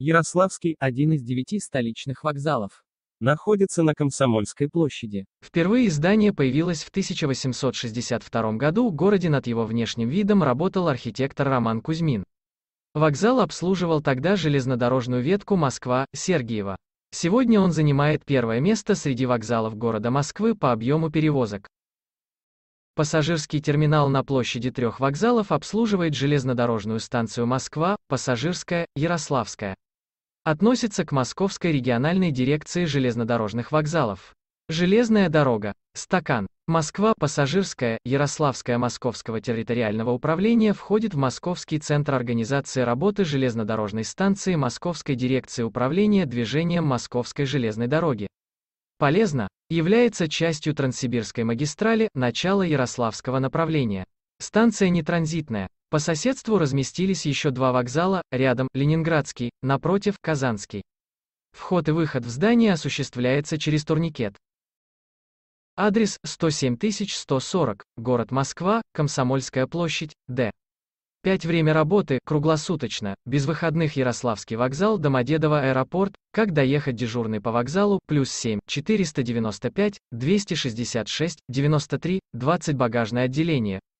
Ярославский – один из девяти столичных вокзалов. Находится на Комсомольской площади. Впервые здание появилось в 1862 году, городе над его внешним видом работал архитектор Роман Кузьмин. Вокзал обслуживал тогда железнодорожную ветку Москва-Сергиева. Сегодня он занимает первое место среди вокзалов города Москвы по объему перевозок. Пассажирский терминал на площади трех вокзалов обслуживает железнодорожную станцию Москва, Пассажирская, Ярославская относится к Московской региональной дирекции железнодорожных вокзалов. Железная дорога, стакан, Москва, пассажирская, Ярославская Московского территориального управления входит в Московский центр организации работы железнодорожной станции Московской дирекции управления движением Московской железной дороги. Полезно, является частью Транссибирской магистрали, начала Ярославского направления. Станция нетранзитная, по соседству разместились еще два вокзала, рядом – Ленинградский, напротив – Казанский. Вход и выход в здание осуществляется через турникет. Адрес 107140, город Москва, Комсомольская площадь, Д. 5 время работы, круглосуточно, без выходных Ярославский вокзал, Домодедово аэропорт, как доехать дежурный по вокзалу, плюс 7, 495, 266, 93, 20 багажное отделение,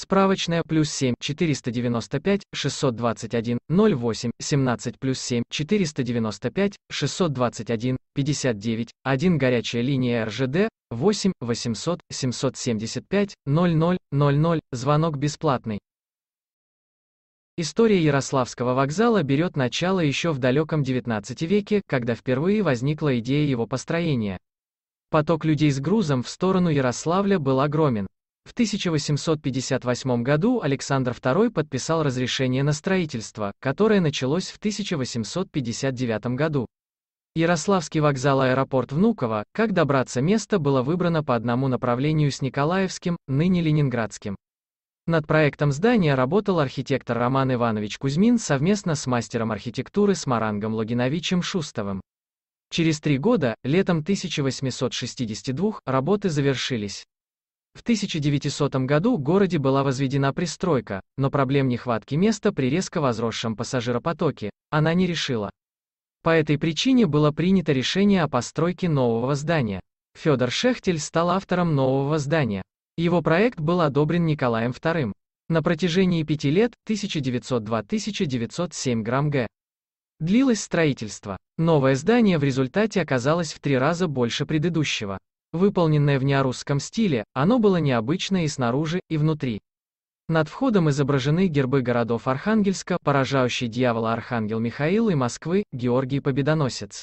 Справочная плюс 7 495 621 08 17 плюс 7 495 621 59 1 горячая линия РЖД 8 800 775 00 00 звонок бесплатный. История Ярославского вокзала берет начало еще в далеком XIX веке, когда впервые возникла идея его построения. Поток людей с грузом в сторону Ярославля был огромен. В 1858 году Александр II подписал разрешение на строительство, которое началось в 1859 году. Ярославский вокзал аэропорт Внуково, как добраться место было выбрано по одному направлению с Николаевским, ныне Ленинградским. Над проектом здания работал архитектор Роман Иванович Кузьмин совместно с мастером архитектуры Смарангом Логиновичем Шустовым. Через три года, летом 1862, работы завершились. В 1900 году в городе была возведена пристройка, но проблем нехватки места при резко возросшем пассажиропотоке она не решила. По этой причине было принято решение о постройке нового здания. Федор Шехтель стал автором нового здания. Его проект был одобрен Николаем II. На протяжении пяти лет, 1902-1907 грамм г. Длилось строительство. Новое здание в результате оказалось в три раза больше предыдущего. Выполненное в неорусском стиле, оно было необычное и снаружи, и внутри. Над входом изображены гербы городов Архангельска, поражающий дьявола Архангел Михаил и Москвы, Георгий Победоносец.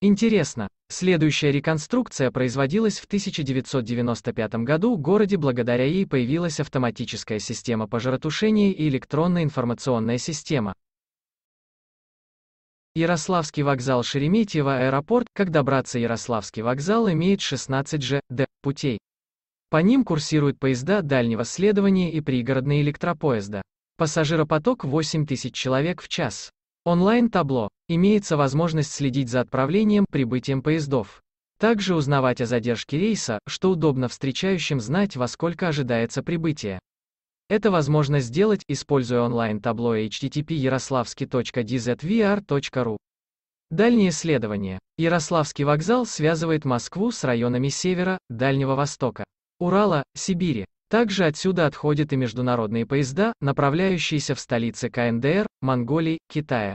Интересно, следующая реконструкция производилась в 1995 году в городе, благодаря ей появилась автоматическая система пожаротушения и электронная информационная система, Ярославский вокзал Шереметьево аэропорт, как добраться Ярославский вокзал имеет 16 же, д, путей. По ним курсируют поезда дальнего следования и пригородные электропоезда. Пассажиропоток 8000 человек в час. Онлайн-табло. Имеется возможность следить за отправлением, прибытием поездов. Также узнавать о задержке рейса, что удобно встречающим знать, во сколько ожидается прибытие. Это возможно сделать, используя онлайн-табло http yaroslavsky.dzvr.ru. Дальнее исследования. Ярославский вокзал связывает Москву с районами севера, Дальнего Востока, Урала, Сибири. Также отсюда отходят и международные поезда, направляющиеся в столицы КНДР, Монголии, Китая.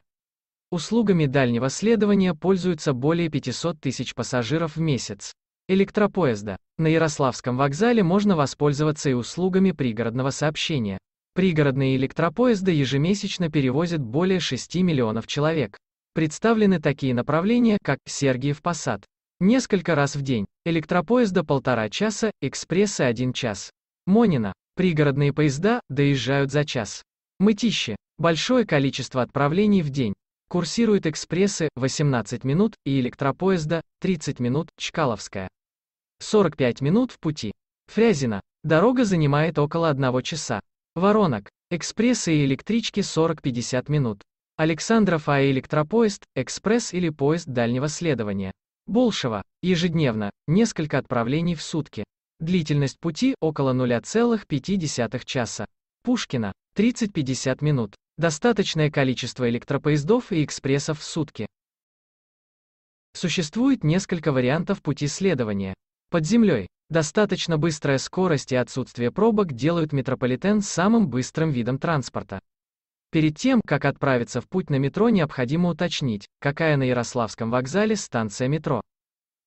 Услугами дальнего следования пользуются более 500 тысяч пассажиров в месяц электропоезда. На Ярославском вокзале можно воспользоваться и услугами пригородного сообщения. Пригородные электропоезды ежемесячно перевозят более 6 миллионов человек. Представлены такие направления, как Сергиев Посад. Несколько раз в день. Электропоезда полтора часа, экспрессы один час. Монина. Пригородные поезда доезжают за час. Мытище. Большое количество отправлений в день. Курсируют экспрессы 18 минут и электропоезда 30 минут Чкаловская. 45 минут в пути. Фрязино. Дорога занимает около 1 часа. Воронок. Экспрессы и электрички 40-50 минут. Александров А. Электропоезд, экспресс или поезд дальнего следования. Болшево. Ежедневно. Несколько отправлений в сутки. Длительность пути около 0,5 часа. Пушкина. 30-50 минут. Достаточное количество электропоездов и экспрессов в сутки. Существует несколько вариантов пути следования. Под землей. Достаточно быстрая скорость и отсутствие пробок делают метрополитен самым быстрым видом транспорта. Перед тем, как отправиться в путь на метро, необходимо уточнить, какая на Ярославском вокзале станция метро.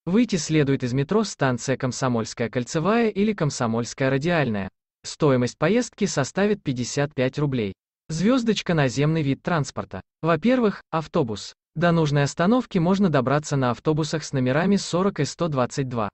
Выйти следует из метро станция Комсомольская кольцевая или Комсомольская радиальная. Стоимость поездки составит 55 рублей. Звездочка наземный вид транспорта. Во-первых, автобус. До нужной остановки можно добраться на автобусах с номерами 40 и 122.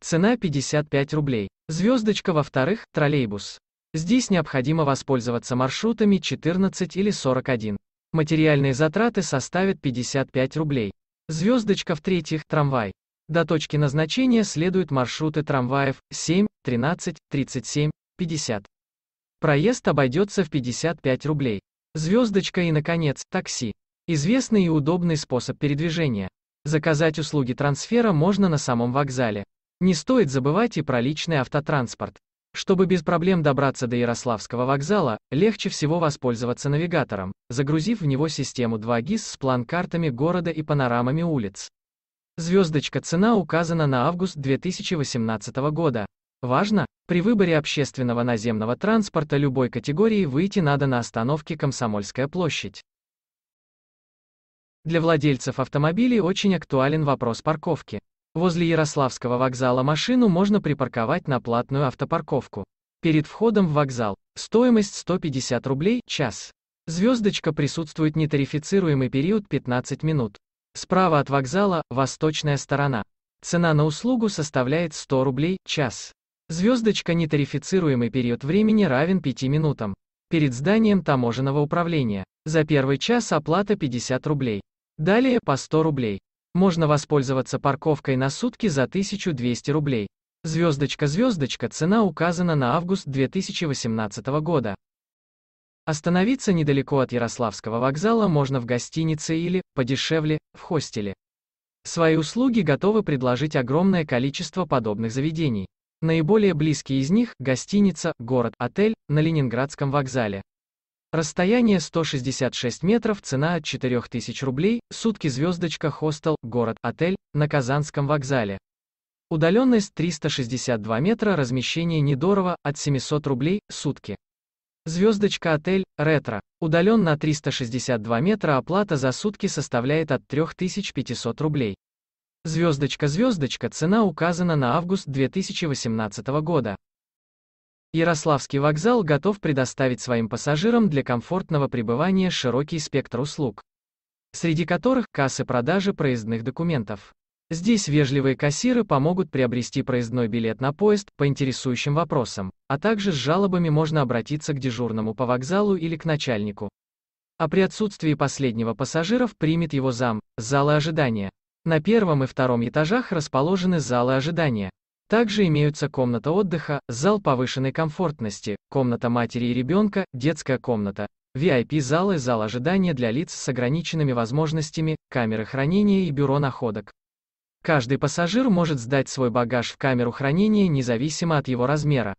Цена 55 рублей. Звездочка во-вторых, троллейбус. Здесь необходимо воспользоваться маршрутами 14 или 41. Материальные затраты составят 55 рублей. Звездочка в-третьих, трамвай. До точки назначения следуют маршруты трамваев 7, 13, 37, 50. Проезд обойдется в 55 рублей. Звездочка и, наконец, такси. Известный и удобный способ передвижения. Заказать услуги трансфера можно на самом вокзале. Не стоит забывать и про личный автотранспорт. Чтобы без проблем добраться до Ярославского вокзала, легче всего воспользоваться навигатором, загрузив в него систему 2GIS с план-картами города и панорамами улиц. Звездочка цена указана на август 2018 года. Важно, при выборе общественного наземного транспорта любой категории выйти надо на остановке Комсомольская площадь. Для владельцев автомобилей очень актуален вопрос парковки. Возле Ярославского вокзала машину можно припарковать на платную автопарковку. Перед входом в вокзал. Стоимость 150 рублей, час. Звездочка присутствует нетарифицируемый период 15 минут. Справа от вокзала, восточная сторона. Цена на услугу составляет 100 рублей, час. Звездочка нетарифицируемый период времени равен 5 минутам. Перед зданием таможенного управления. За первый час оплата 50 рублей. Далее по 100 рублей можно воспользоваться парковкой на сутки за 1200 рублей. Звездочка-звездочка, цена указана на август 2018 года. Остановиться недалеко от Ярославского вокзала можно в гостинице или, подешевле, в хостеле. Свои услуги готовы предложить огромное количество подобных заведений. Наиболее близкие из них – гостиница, город, отель на Ленинградском вокзале. Расстояние 166 метров, цена от 4000 рублей, сутки звездочка хостел, город, отель, на Казанском вокзале. Удаленность 362 метра, размещение недорого, от 700 рублей, сутки. Звездочка отель, ретро. Удален на 362 метра, оплата за сутки составляет от 3500 рублей. Звездочка-звездочка, цена указана на август 2018 года. Ярославский вокзал готов предоставить своим пассажирам для комфортного пребывания широкий спектр услуг, среди которых кассы продажи проездных документов. Здесь вежливые кассиры помогут приобрести проездной билет на поезд по интересующим вопросам, а также с жалобами можно обратиться к дежурному по вокзалу или к начальнику. А при отсутствии последнего пассажиров примет его зам, залы ожидания. На первом и втором этажах расположены залы ожидания. Также имеются комната отдыха, зал повышенной комфортности, комната матери и ребенка, детская комната, VIP-зал и зал ожидания для лиц с ограниченными возможностями, камеры хранения и бюро находок. Каждый пассажир может сдать свой багаж в камеру хранения независимо от его размера.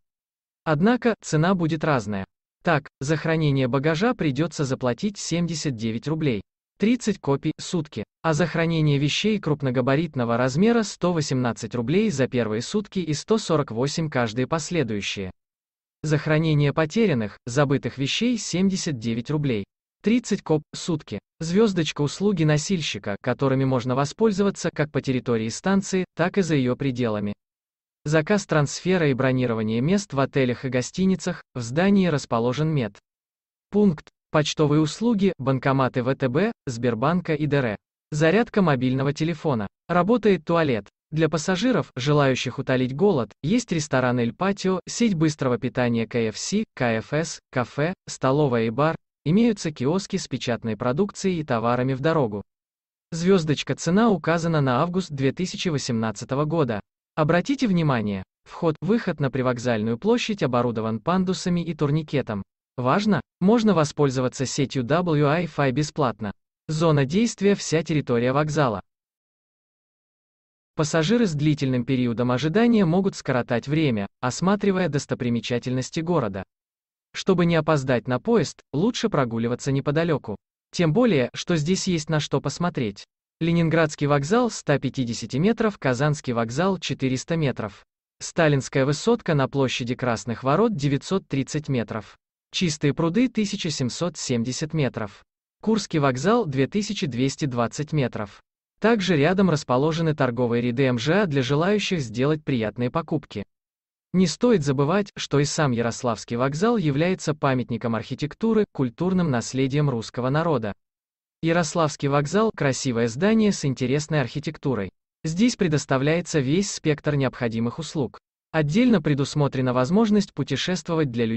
Однако, цена будет разная. Так, за хранение багажа придется заплатить 79 рублей. 30 копий – сутки, а за хранение вещей крупногабаритного размера 118 рублей за первые сутки и 148 каждые последующие. За хранение потерянных, забытых вещей 79 рублей. 30 коп – сутки. Звездочка услуги носильщика, которыми можно воспользоваться как по территории станции, так и за ее пределами. Заказ трансфера и бронирование мест в отелях и гостиницах, в здании расположен мед. Пункт почтовые услуги, банкоматы ВТБ, Сбербанка и ДР. Зарядка мобильного телефона. Работает туалет. Для пассажиров, желающих утолить голод, есть ресторан «Эль Патио», сеть быстрого питания КФС, КФС, кафе, столовая и бар, имеются киоски с печатной продукцией и товарами в дорогу. Звездочка цена указана на август 2018 года. Обратите внимание, вход-выход на привокзальную площадь оборудован пандусами и турникетом. Важно, можно воспользоваться сетью Wi-Fi бесплатно. Зона действия – вся территория вокзала. Пассажиры с длительным периодом ожидания могут скоротать время, осматривая достопримечательности города. Чтобы не опоздать на поезд, лучше прогуливаться неподалеку. Тем более, что здесь есть на что посмотреть. Ленинградский вокзал 150 метров, Казанский вокзал 400 метров. Сталинская высотка на площади Красных Ворот 930 метров. Чистые пруды 1770 метров. Курский вокзал 2220 метров. Также рядом расположены торговые ряды МЖА для желающих сделать приятные покупки. Не стоит забывать, что и сам Ярославский вокзал является памятником архитектуры, культурным наследием русского народа. Ярославский вокзал – красивое здание с интересной архитектурой. Здесь предоставляется весь спектр необходимых услуг. Отдельно предусмотрена возможность путешествовать для людей,